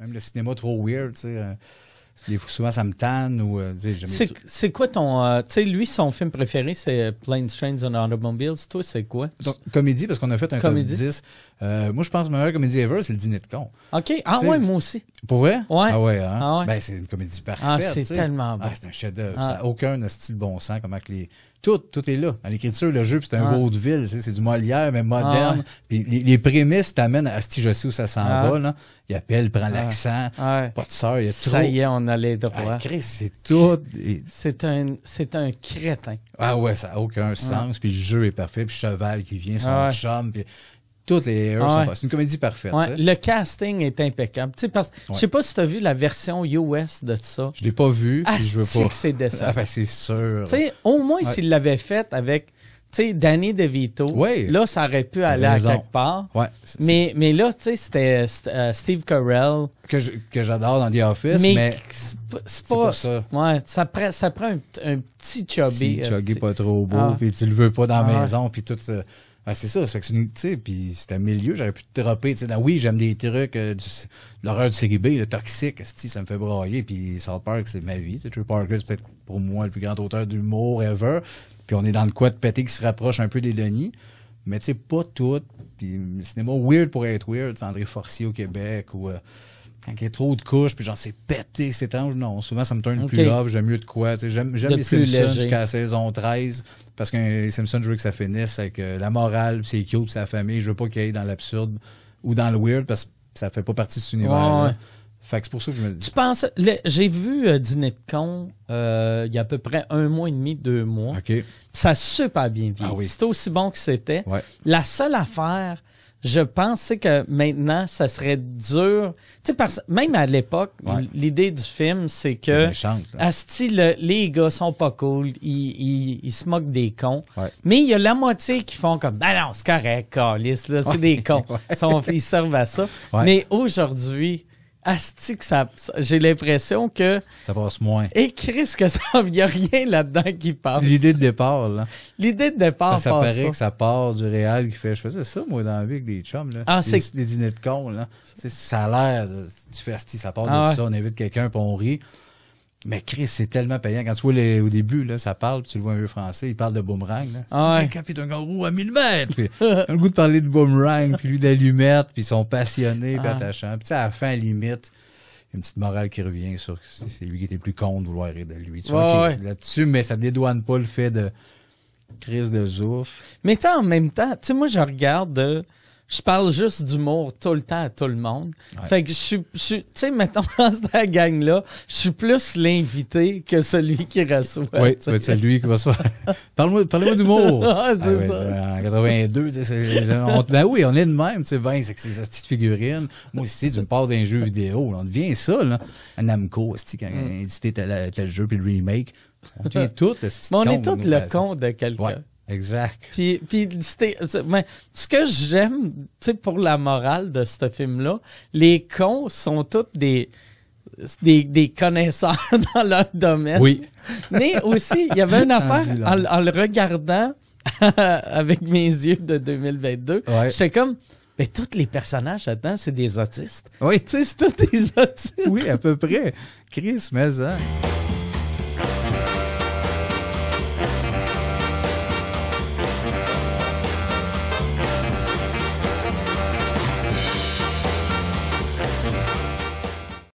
Même le cinéma trop weird, tu sais. Euh, souvent, ça me tanne ou. Euh, c'est, c'est quoi ton. Euh, tu sais, lui, son film préféré, c'est Plain Strange on Automobiles. Toi, c'est quoi? Donc, comédie, parce qu'on a fait un comédie. moi, je pense que ma meilleure comédie ever, c'est le dîner de con. OK. Ah oui, ouais, moi aussi. Pour vrai? Ouais. Ah ouais, hein? Ah ben, c'est une comédie ah, parfaite. Ah, c'est tellement bon. Ah, c'est un chef-d'œuvre. Ah. Aucun n'a aucun style bon sens, comment que les, tout, est là. En l'écriture, le jeu, c'est un de vaudeville, c'est du Molière, mais moderne. Ah puis les, prémices t'amènent à si je sais où ça s'en ah. va. Là. Il appelle, prend ah. l'accent, Pas de soeur, il y a trop. Ça y est, on allait les c'est tout. C'est un, c'est un crétin. Ah ouais, ça n'a aucun sens. Puis le jeu est parfait. Puis Cheval qui vient, son la chambre. Toutes les sont ah C'est une comédie parfaite. Le casting est impeccable. Tu sais, je sais pas si tu as vu la version US de ça. Je l'ai pas vu, ah, puis je veux pas. c'est ah ben c'est sûr. Tu au moins s'il l'avait fait avec Danny DeVito. Là ça aurait pu aller à quelque part. Ouais. Mais mais là c'était euh, Steve Carell que j'adore dans The Office mais, c'est pas, ça. Ouais, ça prend ça prend un, petit chubby. Petit chubby pas trop beau ah. puis tu le veux pas dans la maison puis tout ben c'est ça, c'est tu sais, puis c'est un milieu, j'aurais pu te dropper, tu sais, oui, j'aime des trucs, euh, du, l'horreur du CGB, le toxique, ça me fait brailler, puis South Park, c'est ma vie, tu Trey Parker, c'est peut-être pour moi le plus grand auteur d'humour ever, puis on est dans le quoi de pété qui se rapproche un peu des Denis, mais tu sais, pas tout, puis cinéma weird pour être weird, André Forcier au Québec, ou... Euh, quand il y a trop de couches, puis genre c'est pété, c'est étrange. Non, souvent ça me tourne plus off, j'aime mieux de quoi. J'aime les Simpsons jusqu'à la saison 13, parce que les Simpsons, je veux que ça finisse avec euh, la morale, c'est cute, c'est la famille. Je veux pas qu'il y dans l'absurde ou dans le weird, parce que ça fait pas partie de cet univers ouais. Fait que c'est pour ça que je me dis. Tu penses, j'ai vu euh, Dîner de con euh, il y a à peu près un mois et demi, deux mois. Ça a super bien vieilli. Ah c'était aussi bon que c'était. La seule affaire, je pensais que maintenant, ça serait dur. Tu sais, parce même à l'époque, l'idée du film, c'est que les gars sont pas cool, ils, ils, se moquent des cons. Mais il y a la moitié qui font comme Ben non, c'est correct, Carlis, c'est des cons. ils servent à ça. Mais aujourd'hui, Asti que ça, j'ai l'impression que. Ça passe moins. Et eh, Chris, que ça, il n'y a rien là-dedans qui passe. L'idée de départ, là. L'idée de départ, ben, ça paraît que ça part du réel qui fait, je faisais ça, moi, dans la vie avec des chums, là. Ah, c'est des dîners de con, là. Tu ça a l'air, tu fais Asti, ça part de ah, ça, on invite quelqu'un, pour on rit. Mais Chris, c'est tellement payant. Quand tu vois les, au début, là, ça parle, tu le vois un vieux français, il parle de boomerang. Là. Ah ouais. d'un à 1000 mètres. le goût de parler de boomerang, puis lui d'allumettes, puis ils sont passionnés, puis ah. à la fin, il y limite, une petite morale qui revient sur c'est lui qui était plus con de vouloir rire de lui. Tu vois, là-dessus, mais ça dédouane pas le fait de Chris de zouf. Mais en même temps, tu sais, moi, je regarde... de... Euh, je parle juste d'humour tout le temps à tout le monde. Fait que je suis, tu sais, mettons dans cette gang-là, je suis plus l'invité que celui qui reçoit. Oui, tu vas être celui qui va se Parle-moi, parlez-moi d'humour. ah, ouais, en 82, on, ben oui, on est de même, tu sais, ben, c'est que c'est cette petite figurine. Moi aussi, tu me parles d'un jeu vidéo, on devient ça, là. Namco, c'est quand mm. édité tel, jeu puis le remake. On devient tout, Mais on est tous le con de quelqu'un. Exact. Puis, puis mais ce que j'aime, tu sais, pour la morale de ce film-là, les cons sont tous des, des, des connaisseurs dans leur domaine. Oui. Mais aussi, il y avait une affaire en, le regardant avec mes yeux de 2022. je J'étais comme, mais tous les personnages là-dedans, c'est des autistes. Oui. Tu sais, c'est tous des autistes. Oui, à peu près. Chris, mais hein.